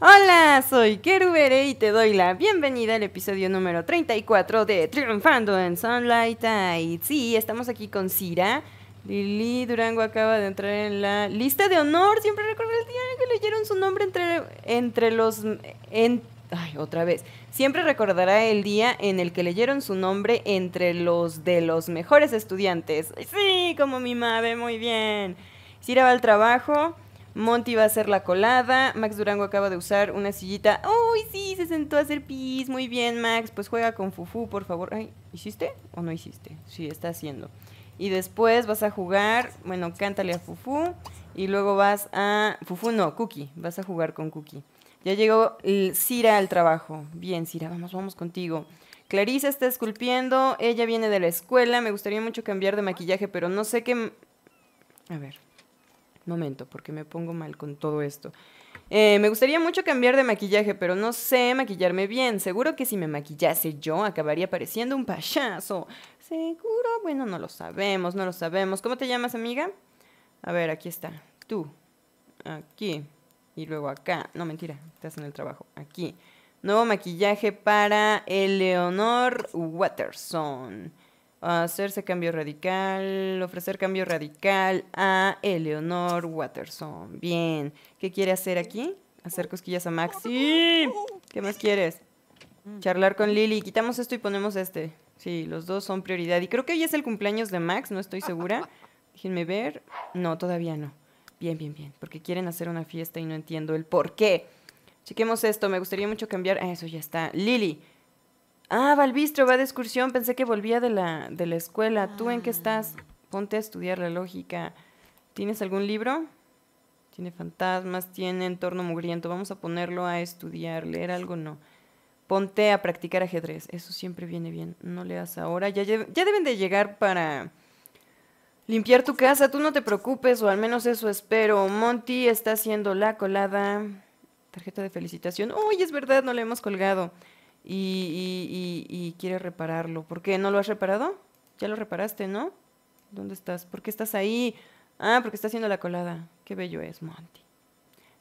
Hola, soy Kerubere y te doy la bienvenida al episodio número 34 de Triunfando en Sunlight Tide. Sí, estamos aquí con Cira. Lili Durango acaba de entrar en la lista de honor. Siempre recordará el día en que leyeron su nombre entre, entre los... ay, otra vez. Siempre recordará el día en el que leyeron su nombre entre los de los mejores estudiantes. Sí, como mi madre, muy bien. Cira va al trabajo. Monty va a hacer la colada. Max Durango acaba de usar una sillita. ¡Uy, sí! Se sentó a hacer pis. Muy bien, Max. Pues juega con Fufu, por favor. Ay, ¿hiciste o no hiciste? Sí, está haciendo. Y después vas a jugar. Bueno, cántale a Fufu. Y luego vas a. Fufu no, Cookie. Vas a jugar con Cookie. Ya llegó Cira al trabajo. Bien, Cira, vamos, vamos contigo. Clarisa está esculpiendo, ella viene de la escuela, me gustaría mucho cambiar de maquillaje, pero no sé qué... A ver momento, porque me pongo mal con todo esto. Eh, me gustaría mucho cambiar de maquillaje, pero no sé maquillarme bien. Seguro que si me maquillase yo acabaría pareciendo un payaso. Seguro, bueno, no lo sabemos, no lo sabemos. ¿Cómo te llamas, amiga? A ver, aquí está. Tú. Aquí. Y luego acá. No, mentira, estás en el trabajo. Aquí. Nuevo maquillaje para Eleonor Watterson hacerse cambio radical, ofrecer cambio radical a Eleonor Waterson, Bien, ¿qué quiere hacer aquí? Hacer cosquillas a Maxi. ¿Qué más quieres? Charlar con Lily. Quitamos esto y ponemos este. Sí, los dos son prioridad. Y creo que hoy es el cumpleaños de Max, no estoy segura. Déjenme ver. No, todavía no. Bien, bien, bien. Porque quieren hacer una fiesta y no entiendo el por qué. Chequemos esto. Me gustaría mucho cambiar. Ah, eso ya está. Lily. Ah, Balbistro va de excursión. Pensé que volvía de la, de la escuela. ¿Tú en qué ah. estás? Ponte a estudiar la lógica. ¿Tienes algún libro? Tiene fantasmas, tiene entorno mugriento. Vamos a ponerlo a estudiar, leer algo, no. Ponte a practicar ajedrez. Eso siempre viene bien. No leas ahora. Ya, ya deben de llegar para limpiar tu casa. Tú no te preocupes, o al menos eso espero. Monty está haciendo la colada. Tarjeta de felicitación. ¡Uy, es verdad! No la hemos colgado y, y, quiere repararlo. ¿Por qué no lo has reparado? Ya lo reparaste, ¿no? ¿Dónde estás? ¿Por qué estás ahí? Ah, porque está haciendo la colada. Qué bello es, Monty.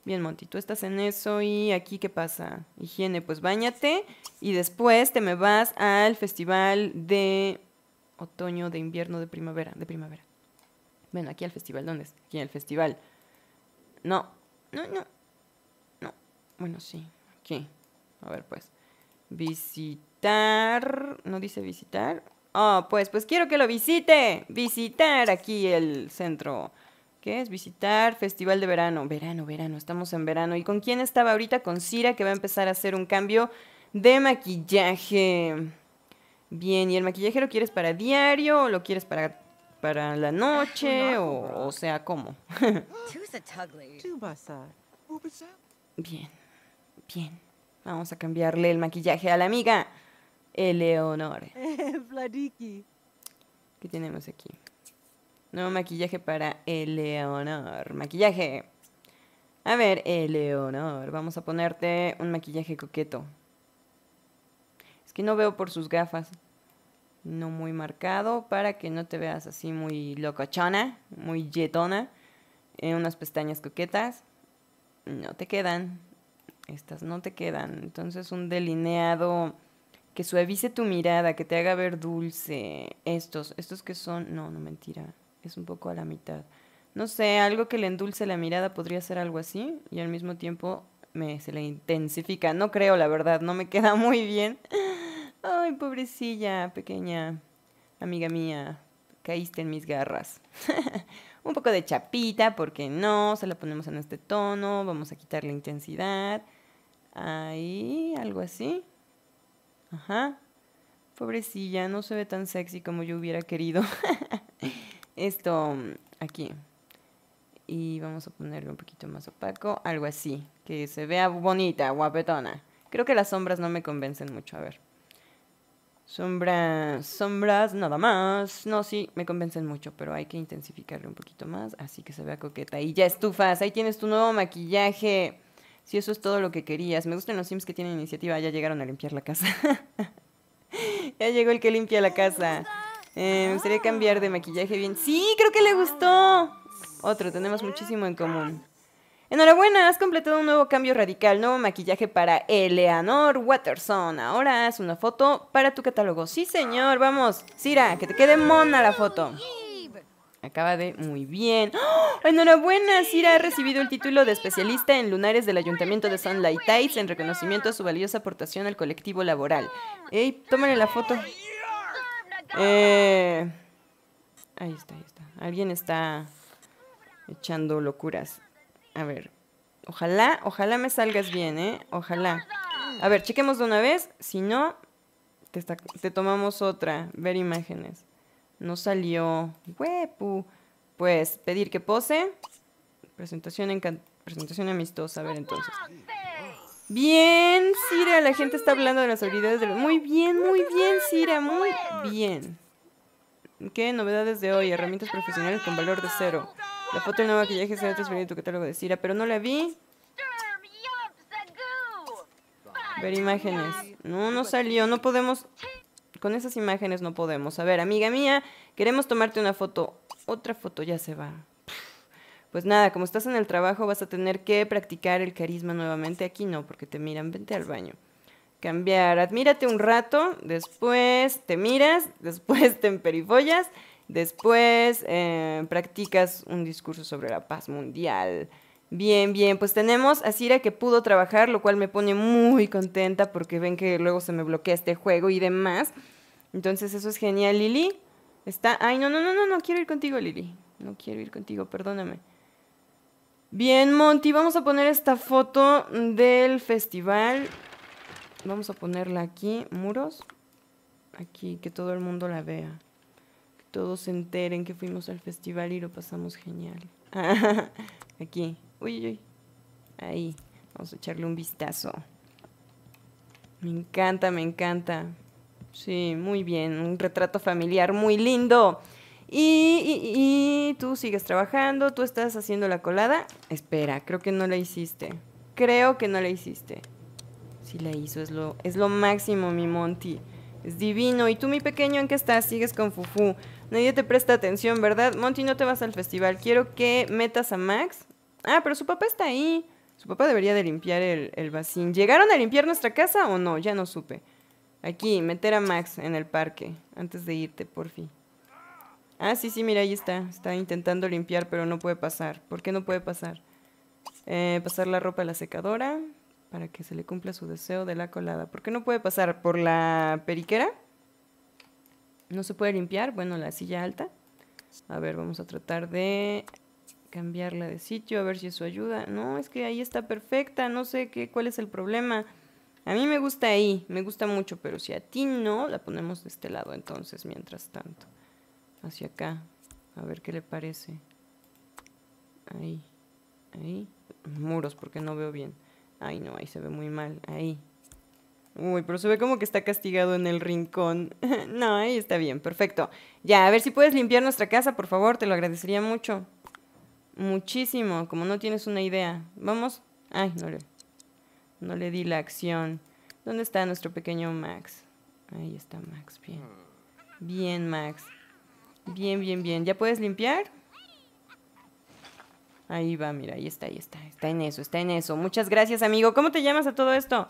Bien, Monty, tú estás en eso y aquí qué pasa? Higiene, pues bañate y después te me vas al festival de otoño, de invierno, de primavera, de primavera. Bueno, aquí al festival, ¿dónde es? Aquí al festival. No, no, no, no. Bueno, sí, aquí. A ver, pues. Visitar. ¿No dice visitar? oh, pues, pues quiero que lo visite. Visitar aquí el centro. ¿Qué es? Visitar Festival de Verano. Verano, verano. Estamos en verano. ¿Y con quién estaba ahorita? Con Cira, que va a empezar a hacer un cambio de maquillaje. Bien, ¿y el maquillaje lo quieres para diario o lo quieres para, para la noche? O, o sea, ¿cómo? bien, bien. Vamos a cambiarle el maquillaje a la amiga Eleonor. Flariki. ¿Qué tenemos aquí? Nuevo maquillaje para Eleonor. Maquillaje. A ver, Eleonor, vamos a ponerte un maquillaje coqueto. Es que no veo por sus gafas. No muy marcado para que no te veas así muy locochona, muy yetona. unas pestañas coquetas. No te quedan estas no te quedan. Entonces un delineado que suavice tu mirada, que te haga ver dulce. Estos, estos que son, no, no mentira, es un poco a la mitad. No sé, algo que le endulce la mirada podría ser algo así y al mismo tiempo me, se le intensifica. No creo, la verdad, no me queda muy bien. Ay, pobrecilla, pequeña amiga mía, caíste en mis garras. un poco de chapita, porque no, se la ponemos en este tono, vamos a quitar la intensidad. Ahí, algo así. Ajá. Pobrecilla, no se ve tan sexy como yo hubiera querido. Esto aquí. Y vamos a ponerle un poquito más opaco, algo así, que se vea bonita, guapetona. Creo que las sombras no me convencen mucho, a ver. Sombras, sombras, nada más. No, sí, me convencen mucho, pero hay que intensificarle un poquito más, así que se vea coqueta. Y ya estufas, ahí tienes tu nuevo maquillaje si eso es todo lo que querías. Me gustan los Sims que tienen iniciativa. Ya llegaron a limpiar la casa. ya llegó el que limpia la casa. Eh, me gustaría cambiar de maquillaje bien. Sí, creo que le gustó. Otro, tenemos muchísimo en común. Enhorabuena, has completado un nuevo cambio radical, nuevo maquillaje para Eleanor Waterson. Ahora haz una foto para tu catálogo. Sí, señor, vamos. Sira, que te quede mona la foto. Acaba de... Muy bien. ¡Oh! Enhorabuena, Sira ha recibido el título de especialista en lunares del Ayuntamiento de Sunlight Heights en reconocimiento a su valiosa aportación al colectivo laboral. Ey, tómale la foto. Eh, ahí está, ahí está. Alguien está echando locuras. A ver. Ojalá, ojalá me salgas bien, ¿eh? Ojalá. A ver, chequemos de una vez. Si no, te tomamos otra. Ver imágenes. No salió. Huepu. Pues pedir que pose. Presentación, en presentación amistosa. A ver entonces. Bien, Sira! La gente está hablando de las habilidades de Muy bien, muy bien, Sira. Muy bien. ¿Qué novedades de hoy? Herramientas profesionales con valor de cero. La foto de nuevo maquillaje será transferida a tu catálogo de Cira, pero no la vi. Ver imágenes. No, no salió. No podemos... Con esas imágenes no podemos. A ver, amiga mía, queremos tomarte una foto. Otra foto ya se va. Pues nada, como estás en el trabajo vas a tener que practicar el carisma nuevamente. Aquí no, porque te miran. Vente al baño. Cambiar. Admírate un rato, después te miras, después te emperifollas, después eh, practicas un discurso sobre la paz mundial. Bien, bien, pues tenemos a Cira que pudo trabajar, lo cual me pone muy contenta porque ven que luego se me bloquea este juego y demás. Entonces eso es genial, Lili. Está, ay, no, no, no, no, no quiero ir contigo, Lili. No quiero ir contigo, perdóname. Bien, Monty, vamos a poner esta foto del festival. Vamos a ponerla aquí, muros. Aquí, que todo el mundo la vea. Que todos se enteren que fuimos al festival y lo pasamos genial. aquí. Uy, uy. Ahí. Vamos a echarle un vistazo. Me encanta, me encanta. Sí, muy bien. Un retrato familiar muy lindo. Y, y, y, tú sigues trabajando, tú estás haciendo la colada. Espera, creo que no la hiciste. Creo que no la hiciste. Sí la hizo, es lo, es lo máximo, mi Monty. Es divino. ¿Y tú, mi pequeño, en qué estás? Sigues con Fufu. Nadie te presta atención, ¿verdad? Monty, no te vas al festival. Quiero que metas a Max ah, pero su papá está ahí, su papá debería de limpiar el, el vacín. ¿Llegaron a limpiar nuestra casa o no? Ya no supe. Aquí, meter a Max en el parque, antes de irte, por fin. Ah, sí, sí, mira, ahí está. Está intentando limpiar, pero no puede pasar. ¿Por qué no puede pasar? Eh, pasar la ropa a la secadora para que se le cumpla su deseo de la colada. ¿Por qué no puede pasar? ¿Por la periquera? ¿No se puede limpiar? Bueno, la silla alta. A ver, vamos a tratar de cambiarla de sitio, a ver si eso ayuda. No, es que ahí está perfecta, no sé qué, cuál es el problema. A mí me gusta ahí, me gusta mucho, pero si a ti no, la ponemos de este lado entonces, mientras tanto. Hacia acá, a ver qué le parece. Ahí, ahí. Muros, porque no veo bien. Ay, no, ahí se ve muy mal, ahí. Uy, pero se ve como que está castigado en el rincón. no, ahí está bien, perfecto. Ya, a ver si puedes limpiar nuestra casa, por favor, te lo agradecería mucho. Muchísimo, como no tienes una idea. Vamos. Ay, no le, no le di la acción. ¿Dónde está nuestro pequeño Max? Ahí está Max, bien. Bien, Max. Bien, bien, bien. ¿Ya puedes limpiar? Ahí va, mira, ahí está, ahí está. Está en eso, está en eso. Muchas gracias, amigo. ¿Cómo te llamas a todo esto?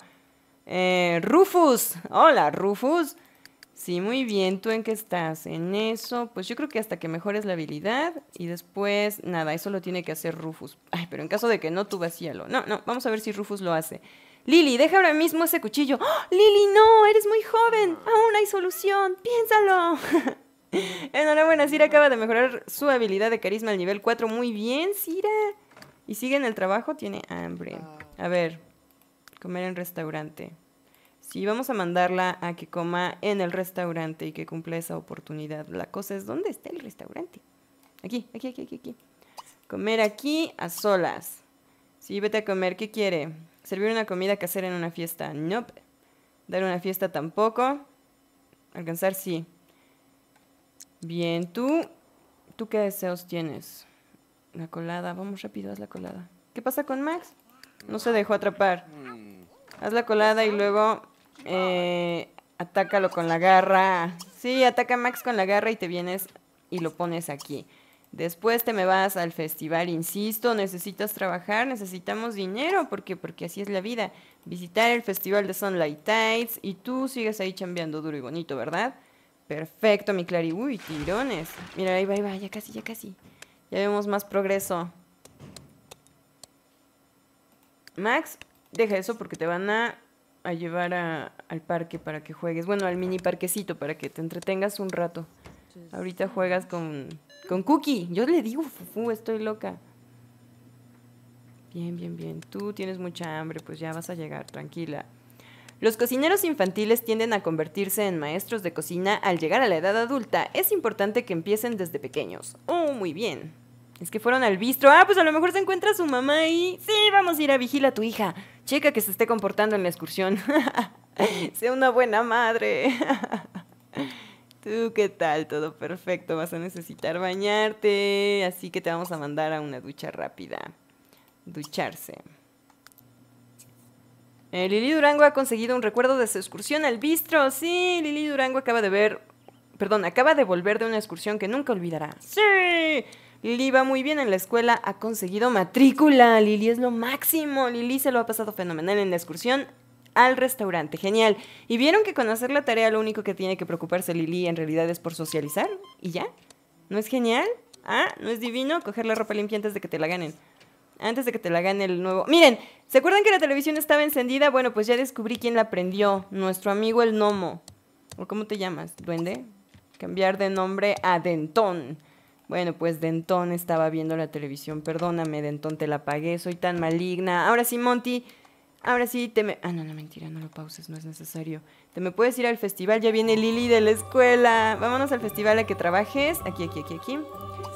Eh, Rufus. Hola, Rufus. Sí, muy bien. ¿Tú en qué estás? En eso, pues yo creo que hasta que mejores la habilidad y después, nada, eso lo tiene que hacer Rufus. Ay, pero en caso de que no, tú vacíalo. No, no, vamos a ver si Rufus lo hace. Lili, deja ahora mismo ese cuchillo. ¡Ah! Lili, no, eres muy joven. Aún hay solución. Piénsalo. Enhorabuena, Cira acaba de mejorar su habilidad de carisma al nivel 4. Muy bien, Cira. Y sigue en el trabajo, tiene hambre. A ver, comer en restaurante. Si vamos a mandarla a que coma en el restaurante y que cumpla esa oportunidad, la cosa es dónde está el restaurante. Aquí, aquí, aquí, aquí, Comer aquí a solas. Sí, vete a comer. ¿Qué quiere? Servir una comida que hacer en una fiesta. Nope. Dar una fiesta tampoco. Alcanzar sí. Bien, tú. ¿Tú qué deseos tienes? La colada. Vamos rápido, haz la colada. ¿Qué pasa con Max? No se dejó atrapar. Mm. Haz la colada y luego eh, atácalo con la garra. Sí, ataca a Max con la garra y te vienes y lo pones aquí. Después te me vas al festival, insisto, necesitas trabajar, necesitamos dinero, porque porque así es la vida. Visitar el festival de Sunlight Tides y tú sigues ahí chambeando duro y bonito, ¿verdad? Perfecto, mi Clary. Uy, tirones. Mira, ahí va, ahí va, ya casi, ya casi. Ya vemos más progreso. Max, deja eso porque te van a a llevar al parque para que juegues. Bueno, al mini parquecito para que te entretengas un rato. Ahorita juegas con, con Cookie. Yo le digo, fufu, estoy loca. Bien, bien, bien. Tú tienes mucha hambre, pues ya vas a llegar, tranquila. Los cocineros infantiles tienden a convertirse en maestros de cocina al llegar a la edad adulta. Es importante que empiecen desde pequeños. Oh, muy bien. Es que fueron al bistro. Ah, pues a lo mejor se encuentra su mamá ahí. Sí, vamos a ir a vigilar a tu hija. Checa que se esté comportando en la excursión. sea una buena madre. ¿Tú qué tal? Todo perfecto. Vas a necesitar bañarte. Así que te vamos a mandar a una ducha rápida. Ducharse. Eh, Lili Durango ha conseguido un recuerdo de su excursión al bistro. Sí, Lili Durango acaba de ver... Perdón, acaba de volver de una excursión que nunca olvidará. Sí. Lili va muy bien en la escuela, ha conseguido matrícula. Lili es lo máximo. Lili se lo ha pasado fenomenal en la excursión al restaurante. Genial. ¿Y vieron que con hacer la tarea lo único que tiene que preocuparse Lili en realidad es por socializar? ¿Y ya? ¿No es genial? ¿Ah? ¿No es divino coger la ropa limpia antes de que te la ganen? Antes de que te la gane el nuevo... Miren, ¿se acuerdan que la televisión estaba encendida? Bueno, pues ya descubrí quién la prendió. Nuestro amigo el gnomo. ¿O cómo te llamas? ¿Duende? Cambiar de nombre a Dentón. Bueno, pues Dentón estaba viendo la televisión, perdóname, Dentón, te la pagué, soy tan maligna. Ahora sí, Monty, ahora sí te me... Ah, no, no, mentira, no lo pauses, no es necesario. Te me puedes ir al festival, ya viene Lili de la escuela. Vámonos al festival a que trabajes. Aquí, aquí, aquí, aquí.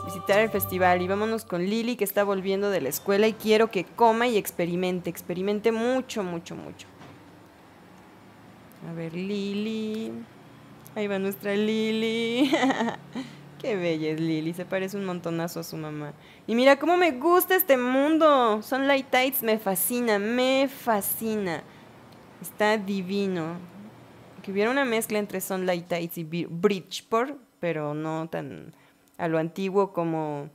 Visitar el festival y vámonos con Lili que está volviendo de la escuela y quiero que coma y experimente, experimente mucho, mucho, mucho. A ver, Lili. Ahí va nuestra Lili. Qué bella es Lily, se parece un montonazo a su mamá. Y mira cómo me gusta este mundo. Sunlight Tights, me fascina, me fascina. Está divino. Que hubiera una mezcla entre Sunlight Tights y Bridgeport, pero no tan a lo antiguo como,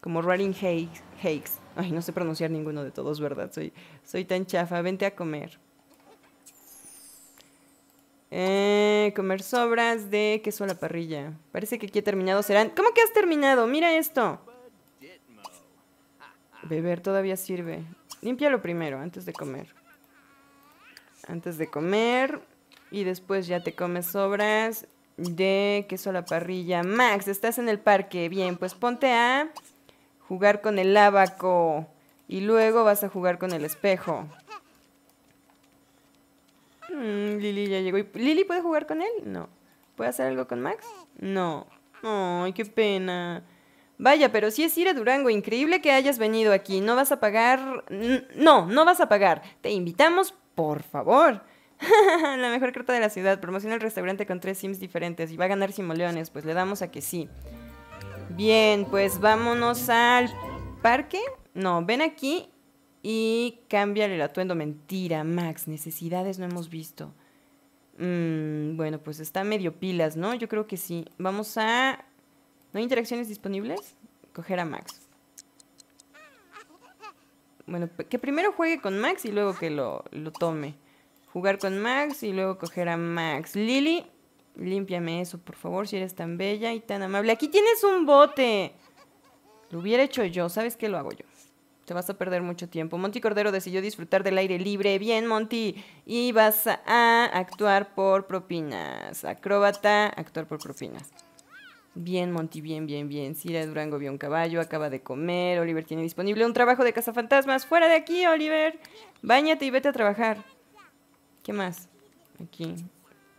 como Rolling Hakes. Ay, no sé pronunciar ninguno de todos, ¿verdad? Soy, soy tan chafa. Vente a comer. Eh, comer sobras de queso a la parrilla. Parece que aquí he terminado. Serán. ¿Cómo que has terminado? Mira esto. Beber todavía sirve. lo primero, antes de comer. Antes de comer. Y después ya te comes sobras de queso a la parrilla. Max, estás en el parque. Bien, pues ponte a jugar con el abaco. Y luego vas a jugar con el espejo. Mm, Lili ya llegó. ¿Lili puede jugar con él? No. ¿Puede hacer algo con Max? No. Ay, qué pena. Vaya, pero si es ir a Durango, increíble que hayas venido aquí. No vas a pagar... No, no vas a pagar. Te invitamos, por favor. la mejor carta de la ciudad. Promociona el restaurante con tres sims diferentes y va a ganar simoleones. Pues le damos a que sí. Bien, pues vámonos al parque. No, ven aquí y cámbiale el atuendo, mentira, Max, necesidades no hemos visto. Mm, bueno, pues está medio pilas, ¿no? Yo creo que sí. Vamos a... ¿No hay interacciones disponibles? Coger a Max. Bueno, que primero juegue con Max y luego que lo, lo tome. Jugar con Max y luego coger a Max. Lily, límpiame eso, por favor, si eres tan bella y tan amable. Aquí tienes un bote. Lo hubiera hecho yo, ¿sabes qué? Lo hago yo te vas a perder mucho tiempo. Monty Cordero decidió disfrutar del aire libre. Bien, Monty. Y vas a actuar por propinas. Acróbata, actuar por propinas. Bien, Monty, bien, bien, bien. Cira Durango vio un caballo, acaba de comer. Oliver tiene disponible un trabajo de cazafantasmas. Fuera de aquí, Oliver. Báñate y vete a trabajar. ¿Qué más? Aquí.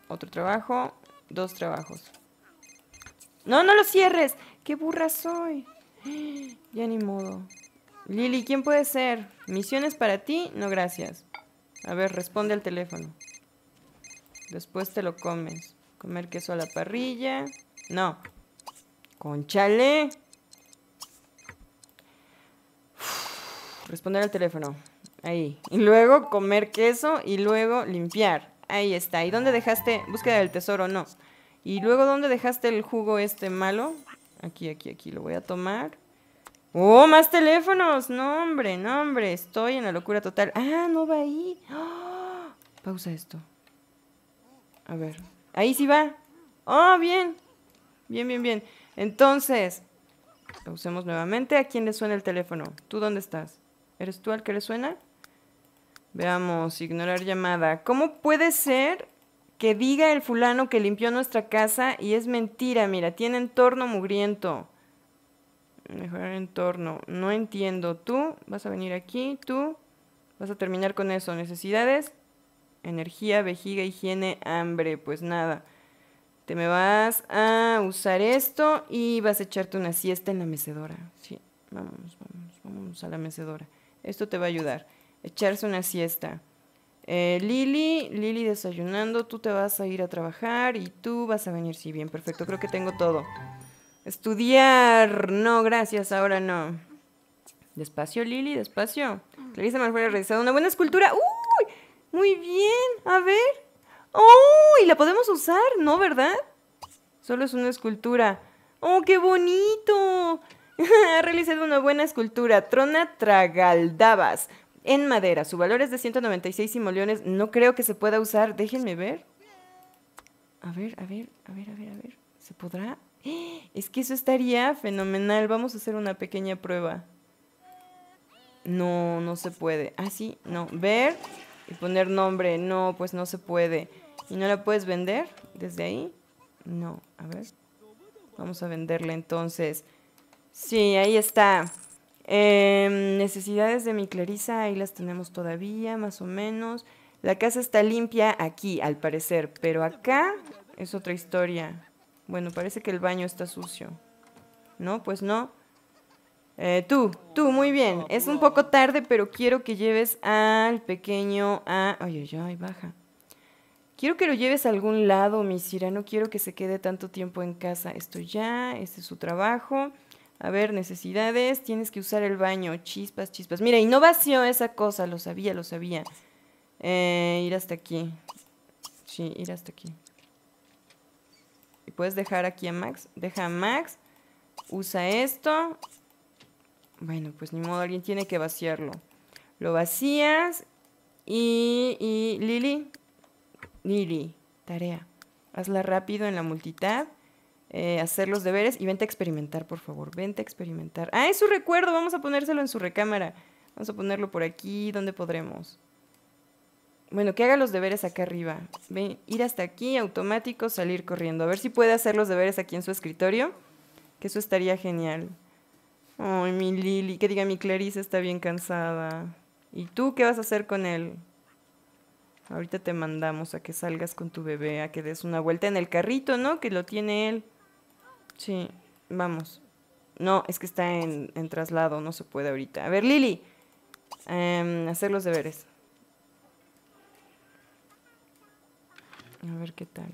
Otro trabajo. Dos trabajos. No, no lo cierres. Qué burra soy. Ya ni modo. Lili, ¿quién puede ser? Misiones para ti, no gracias. A ver, responde al teléfono. Después te lo comes. Comer queso a la parrilla. No. Conchale. Responder al teléfono. Ahí. Y luego comer queso y luego limpiar. Ahí está. ¿Y dónde dejaste? Búsqueda del tesoro, no. ¿Y luego dónde dejaste el jugo este malo? Aquí, aquí, aquí. Lo voy a tomar. Oh, más teléfonos. No, hombre, no, hombre. Estoy en la locura total. Ah, no va ahí. ¡Ah! pausa esto. A ver. Ahí sí va. Oh, bien. Bien, bien, bien. Entonces, pausemos nuevamente. ¿A quién le suena el teléfono? ¿Tú dónde estás? ¿Eres tú al que le suena? Veamos, ignorar llamada. ¿Cómo puede ser que diga el fulano que limpió nuestra casa y es mentira? Mira, tiene entorno mugriento. Mejorar entorno. No entiendo. Tú vas a venir aquí, tú vas a terminar con eso. Necesidades, energía, vejiga, higiene, hambre. Pues nada. Te me vas a usar esto y vas a echarte una siesta en la mecedora. Sí, vamos, vamos, vamos a la mecedora. Esto te va a ayudar. Echarse una siesta. Eh, Lili, Lili desayunando, tú te vas a ir a trabajar y tú vas a venir. Sí, bien, perfecto. Creo que tengo todo. Estudiar. No, gracias, ahora no. Despacio, Lili, despacio. Clarisa Marfuera ha realizado una buena escultura. ¡Uy! Muy bien. A ver. ¡Uy! la podemos usar? ¿No, verdad? Solo es una escultura. ¡Oh, qué bonito! ha realizado una buena escultura. Trona Tragaldabas. En madera. Su valor es de 196 simoleones. No creo que se pueda usar. Déjenme ver. A ver, a ver, a ver, a ver, a ver. ¿Se podrá? Es que eso estaría fenomenal. Vamos a hacer una pequeña prueba. No, no se puede. Ah, sí, no. Ver y poner nombre. No, pues no se puede. ¿Y no la puedes vender desde ahí? No, a ver. Vamos a venderla entonces. Sí, ahí está. Em, necesidades de mi Clarisa, ahí las tenemos todavía, más o menos. La casa está limpia aquí, al parecer, pero acá es otra historia. Bueno, parece que el baño está sucio. No, pues no. Eh, tú, tú, muy bien. Es un poco tarde, pero quiero que lleves al pequeño a... Ay, ay, ay, baja. Quiero que lo lleves a algún lado, mi sira. No quiero que se quede tanto tiempo en casa. Esto ya, este es su trabajo. A ver, necesidades. Tienes que usar el baño. Chispas, chispas. Mira, y no vació esa cosa. Lo sabía, lo sabía. Eh, ir hasta aquí. Sí, ir hasta aquí puedes dejar aquí a Max. Deja a Max. Usa esto. Bueno, pues ni modo, alguien tiene que vaciarlo. Lo vacías. Y, y Lili. Lili, tarea. Hazla rápido en la multitad. Eh, hacer los deberes y vente a experimentar, por favor. Vente a experimentar. Ah, es su recuerdo. Vamos a ponérselo en su recámara. Vamos a ponerlo por aquí. ¿Dónde podremos? Bueno, que haga los deberes acá arriba. Ven, ir hasta aquí, automático, salir corriendo. A ver si puede hacer los deberes aquí en su escritorio. Que eso estaría genial. Ay, mi Lili. Que diga, mi Clarice está bien cansada. ¿Y tú qué vas a hacer con él? Ahorita te mandamos a que salgas con tu bebé, a que des una vuelta en el carrito, ¿no? Que lo tiene él. Sí, vamos. No, es que está en, traslado, no se puede ahorita. A ver, Lili. Em, hacer los deberes. A ver qué tal.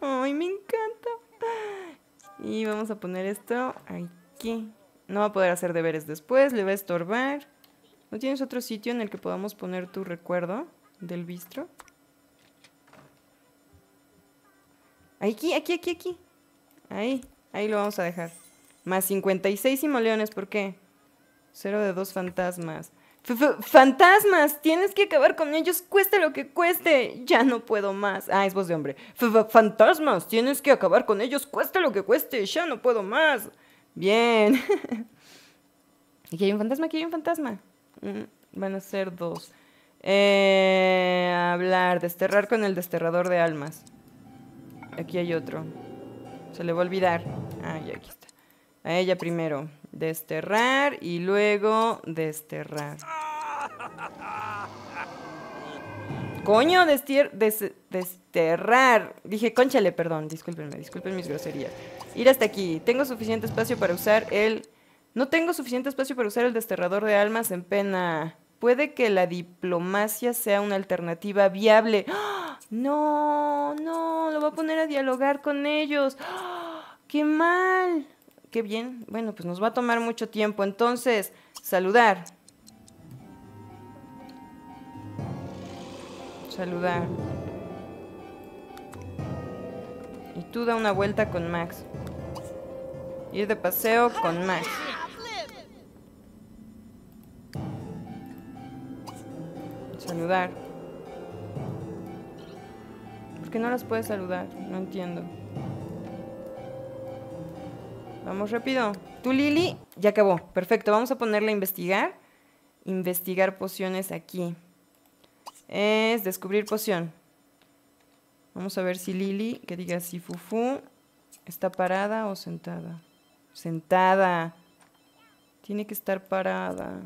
¡Ay, me encanta! Y vamos a poner esto aquí. No va a poder hacer deberes después, le va a estorbar. ¿No tienes otro sitio en el que podamos poner tu recuerdo del bistro? Aquí, aquí, aquí, aquí. Ahí, ahí lo vamos a dejar. Más 56 simoleones, ¿por qué? Cero de dos fantasmas fantasmas, tienes que acabar con ellos, cueste lo que cueste, ya no puedo más. Ah, es voz de hombre. fantasmas, tienes que acabar con ellos, cueste lo que cueste, ya no puedo más. Bien. aquí hay un fantasma, aquí hay un fantasma. Mm, van a ser dos. Eh, hablar, desterrar con el desterrador de almas. Aquí hay otro. Se le va a olvidar. Ah, ya aquí está. A ella primero. Desterrar y luego desterrar. Coño, desterrar. Dije, conchale, perdón, Disculpenme, disculpen mis groserías. Ir hasta aquí. Tengo suficiente espacio para usar el... No tengo suficiente espacio para usar el desterrador de almas en pena. Puede que la diplomacia sea una alternativa viable. No, no, lo voy a poner a dialogar con ellos. ¡Qué mal! qué bien. Bueno, pues nos va a tomar mucho tiempo. Entonces, saludar. Saludar. Y tú da una vuelta con Max. Ir de paseo con Max. Saludar. ¿Por qué no las puedes saludar? No entiendo. Vamos rápido. Tú, Lili, ya acabó. Perfecto, vamos a ponerle a investigar. Investigar pociones aquí. Es descubrir poción. Vamos a ver si Lili, que diga si Fufu, está parada o sentada. Sentada. Tiene que estar parada.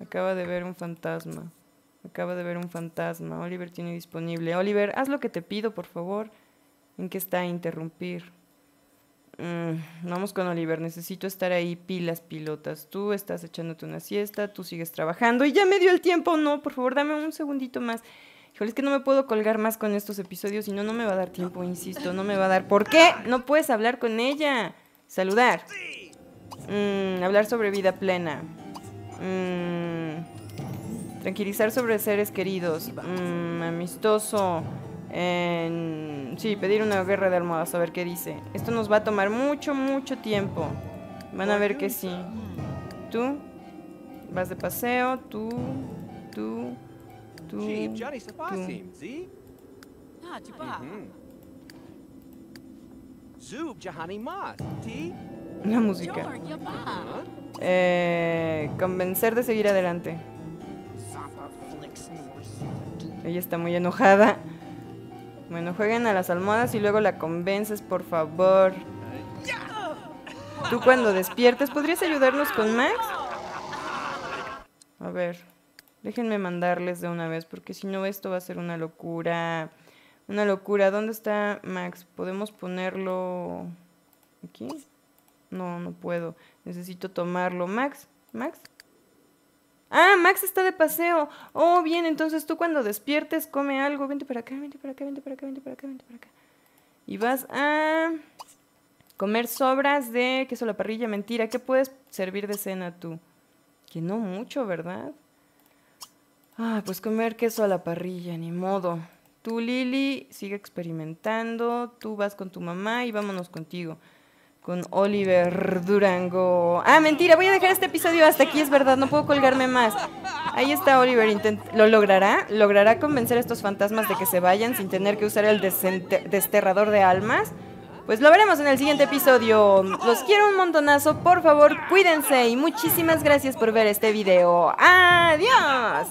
Acaba de ver un fantasma. Acaba de ver un fantasma. Oliver tiene disponible. Oliver, haz lo que te pido, por favor. ¿En qué está interrumpir? Mm, vamos con Oliver, necesito estar ahí pilas pilotas. Tú estás echándote una siesta, tú sigues trabajando y ya me dio el tiempo. No, por favor, dame un segundito más. Híjole, es que no me puedo colgar más con estos episodios, si no, no me va a dar tiempo, insisto, no me va a dar. ¿Por qué? No puedes hablar con ella. Saludar. Mm, hablar sobre vida plena. Mm, tranquilizar sobre seres queridos. amistoso. Sí, pedir una guerra de almohadas, a ver qué dice. Esto nos va a tomar mucho, mucho tiempo. Van a ver que sí. Tú vas de paseo, tú, tú, tú, tú. La música. ¿Ah? Eh, convencer de seguir adelante. Ella está muy enojada. Bueno, jueguen a las almohadas y luego la convences, por favor. Tú cuando despiertes, ¿podrías ayudarnos con Max? A ver, déjenme mandarles de una vez, porque si no esto va a ser una locura. Una locura. ¿Dónde está Max? ¿Podemos ponerlo aquí? No, no puedo. Necesito tomarlo. Max, Max. Ah, Max está de paseo. Oh, bien, entonces tú cuando despiertes come algo. Vente para acá, vente para acá, vente para acá, vente para acá, vente para acá. Y vas a comer sobras de queso a la parrilla. Mentira, ¿qué puedes servir de cena tú? Que no mucho, ¿verdad? Ah, pues comer queso a la parrilla, ni modo. Tú, Lili, sigue experimentando. Tú vas con tu mamá y vámonos contigo con Oliver Durango. Ah, mentira, voy a dejar este episodio hasta aquí, es verdad, no puedo colgarme más. Ahí está Oliver, ¿lo logrará? ¿Logrará convencer a estos fantasmas de que se vayan sin tener que usar el desterrador de almas? Pues lo veremos en el siguiente episodio. Los quiero un montonazo, por favor, cuídense y muchísimas gracias por ver este video. ¡Adiós!